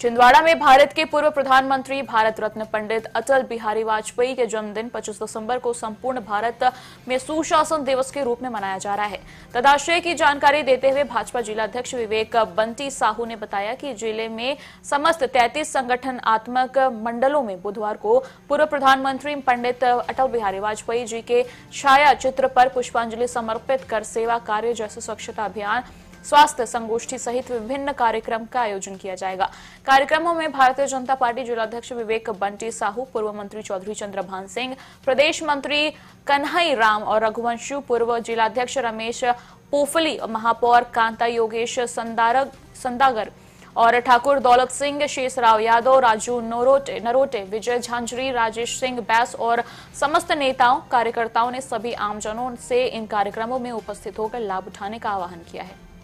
छिंदवाड़ा में भारत के पूर्व प्रधानमंत्री भारत रत्न पंडित अटल बिहारी वाजपेयी के जन्मदिन 25 दिसंबर को संपूर्ण भारत में सुशासन दिवस के रूप में मनाया जा रहा है तदाशय की जानकारी देते हुए भाजपा जिला अध्यक्ष विवेक बंटी साहू ने बताया कि जिले में समस्त 33 संगठनात्मक मंडलों में बुधवार को पूर्व प्रधानमंत्री पंडित अटल बिहारी वाजपेयी जी के छाया चित्र पर पुष्पांजलि समर्पित कर सेवा कार्य जैसे स्वच्छता अभियान स्वास्थ्य संगोष्ठी सहित विभिन्न कार्यक्रम का आयोजन किया जाएगा कार्यक्रमों में भारतीय जनता पार्टी जिलाध्यक्ष विवेक बंटी साहू पूर्व मंत्री चौधरी चंद्रभान सिंह प्रदेश मंत्री कन्हई राम और रघुवंशु पूर्व जिलाध्यक्ष रमेश पोफली महापौर कांता योगेश संदागर और ठाकुर दौलत सिंह शेषराव यादव राजू नोरोटे नरोटे विजय झांझरी राजेश सिंह बैस और समस्त नेताओं कार्यकर्ताओं ने सभी आमजनों से इन कार्यक्रमों में उपस्थित होकर लाभ उठाने का आह्वान किया है